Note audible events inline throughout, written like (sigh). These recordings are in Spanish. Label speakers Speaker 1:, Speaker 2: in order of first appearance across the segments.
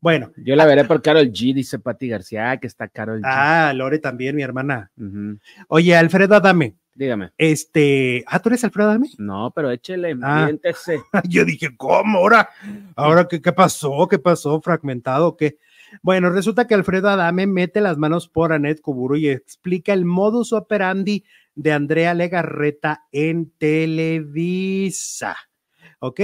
Speaker 1: Bueno. Yo la veré por Carol G, dice Patti García, que está Carol G. Ah, Lore también, mi hermana. Oye, Alfredo Adame. Dígame. Este, ah, ¿tú eres Alfredo Adame? No, pero échele, ah. (laughs) Yo dije, ¿cómo? ¿Ahora? ¿Ahora qué, pasó? ¿Qué pasó? ¿Fragmentado? ¿Qué? Bueno, resulta que Alfredo Adame mete las manos por Anet Kuburu y explica el modus operandi de Andrea Legarreta en Televisa. ¿ok?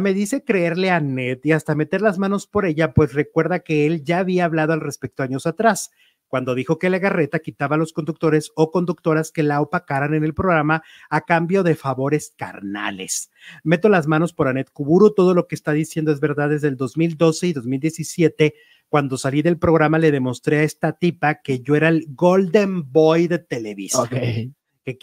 Speaker 1: me dice creerle a Net y hasta meter las manos por ella, pues recuerda que él ya había hablado al respecto años atrás, cuando dijo que la garreta quitaba a los conductores o conductoras que la opacaran en el programa a cambio de favores carnales. Meto las manos por Anet Kuburu, todo lo que está diciendo es verdad desde el 2012 y 2017. Cuando salí del programa le demostré a esta tipa que yo era el Golden Boy de Televisa. ¿Qué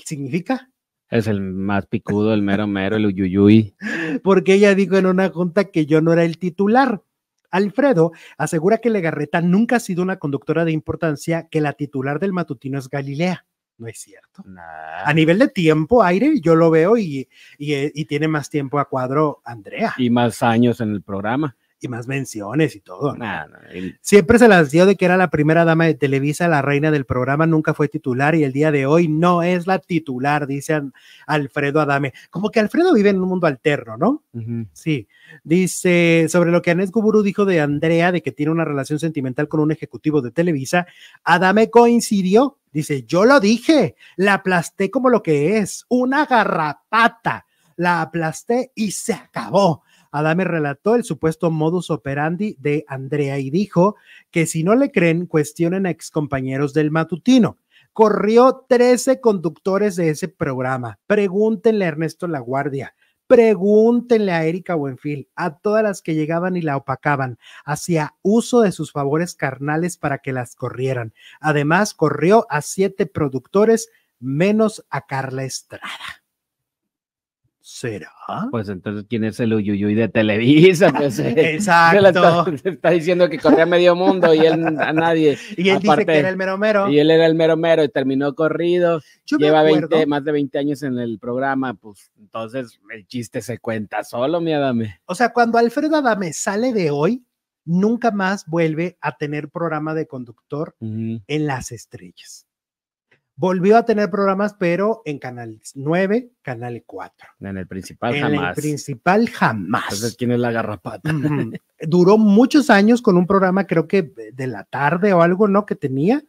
Speaker 1: significa? Es el más picudo, el mero mero, el uyuyuy porque ella dijo en una junta que yo no era el titular. Alfredo asegura que Legarreta nunca ha sido una conductora de importancia, que la titular del matutino es Galilea. No es cierto. A nivel de tiempo, aire, yo lo veo y, y tiene más tiempo a cuadro Andrea. Y más años en el programa y más menciones y todo. Siempre se las dio de que era la primera dama de Televisa, la reina del programa, nunca fue titular y el día de hoy no es la titular, dice Alfredo Adame. Como que Alfredo vive en un mundo alterno, ¿no? Sí. Dice, sobre lo que Anés Guburu dijo de Andrea, de que tiene una relación sentimental con un ejecutivo de Televisa, Adame coincidió. Dice, yo lo dije, la aplasté como lo que es, una garrapata la aplasté y se acabó. Adame relató el supuesto modus operandi de Andrea y dijo que si no le creen, cuestionen a excompañeros del matutino. Corrió 13 conductores de ese programa. Pregúntenle a Ernesto La Guardia. Pregúntenle a Erika Buenfil, a todas las que llegaban y la opacaban, hacía uso de sus favores carnales para que las corrieran. Además, corrió a siete productores, menos a Carla Estrada. ¿Será? Pues entonces, ¿quién es el Uyuyuy de Televisa? (laughs) Exacto. Se está, diciendo que corría medio mundo y él a nadie. (laughs) y él dice que era el mero mero. Y él era el mero mero y terminó corrido. lleva más de 20 años en el programa, pues entonces el chiste se cuenta solo, mi Adame. O sea, cuando Alfredo Adame sale de hoy, nunca más vuelve a tener programa de conductor en las estrellas. Volvió a tener programas, pero en Canal 9, Canal 4. En el principal jamás. En el principal jamás. Entonces, ¿quién es la garrapata? (laughs) Duró muchos años con un programa, creo que de la tarde o algo, ¿no? Que tenía,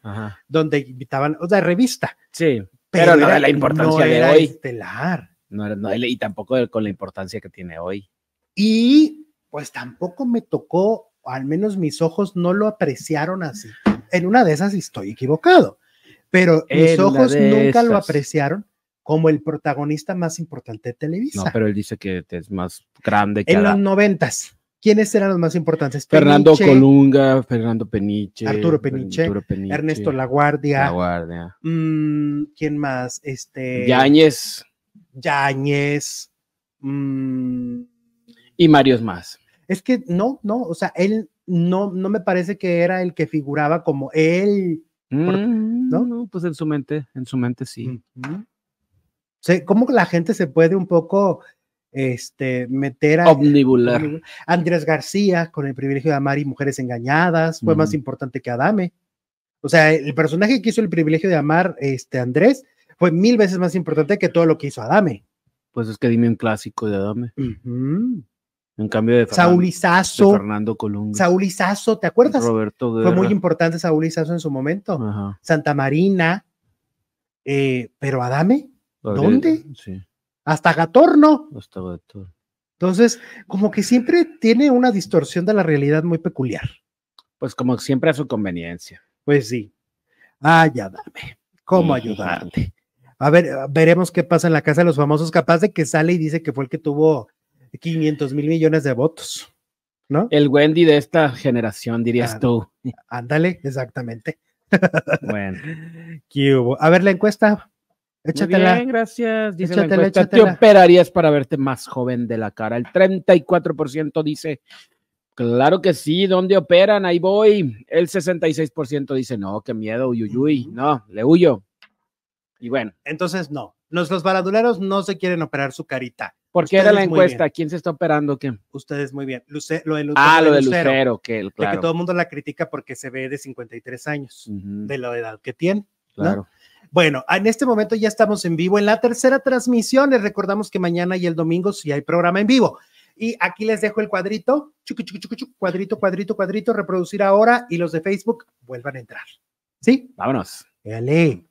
Speaker 1: donde invitaban, o sea, revista. Sí, pero, no era, de la importancia de hoy. Estelar. No era, y tampoco con la importancia que tiene hoy. Y pues tampoco me tocó, o al menos mis ojos no lo apreciaron así. En una de esas estoy equivocado pero mis ojos nunca lo apreciaron como el protagonista más importante de Televisa. No, pero él dice que es más grande que En los noventas. ¿Quiénes eran los más importantes? Fernando Colunga, Fernando Peniche Arturo, Peniche, Ernesto Laguardia. Laguardia. Mmm, ¿Quién más? Este. Yañez. Yáñez. Mm. y Marios más. Es que no, no, o sea, él no, no me parece que era el que figuraba como él ¿no? Mm, ¿no? pues en su mente, en su mente sí. Mm. ¿Cómo la gente se puede un poco este, meter a... Eh, omnibular. Andrés García, con el privilegio de amar y mujeres engañadas, fue más importante que Adame. O sea, el personaje que hizo el privilegio de amar, este Andrés, fue mil veces más importante que todo lo que hizo Adame. Pues es que dime un clásico de Adame. En cambio de Fernando, Saúl ¿te acuerdas? Roberto Fue muy importante Saúl en su momento. Santa Marina. Eh, pero Adame,
Speaker 2: ¿dónde?
Speaker 1: Sí. Hasta Gatorno. Hasta Gatorno. Entonces, como que siempre tiene una distorsión de la realidad muy peculiar. Pues como siempre a su conveniencia. Pues sí. Ay, Adame, ¿cómo ayudarte? A ver, veremos qué pasa en la casa de los famosos. Capaz de que sale y dice que fue el que tuvo 500 mil millones de votos, ¿no? El Wendy de esta generación, dirías ah, tú. Ándale, exactamente. Bueno. (laughs) A ver la encuesta. Échatela. bien, gracias. Dice la ¿Te operarías para verte más joven de la cara? El 34% dice, claro que sí, ¿dónde operan? Ahí voy. El 66% dice, no, qué miedo, uyuyuy, no, le huyo. Y bueno. Entonces, no. Los, los no se quieren operar su carita. ¿Por qué era la encuesta, ¿quién se está operando? Ustedes muy bien. lo de Lucero. Ah, lo de Lucero, que, claro. de que todo el mundo la critica porque se ve de 53 años, de la edad que tiene. Claro. Bueno, en este momento ya estamos en vivo en la tercera transmisión. Les recordamos que mañana y el domingo sí hay programa en vivo. Y aquí les dejo el cuadrito, chucu, cuadrito, cuadrito, cuadrito, reproducir ahora y los de Facebook vuelvan a entrar. ¿Sí? Vámonos. Dale.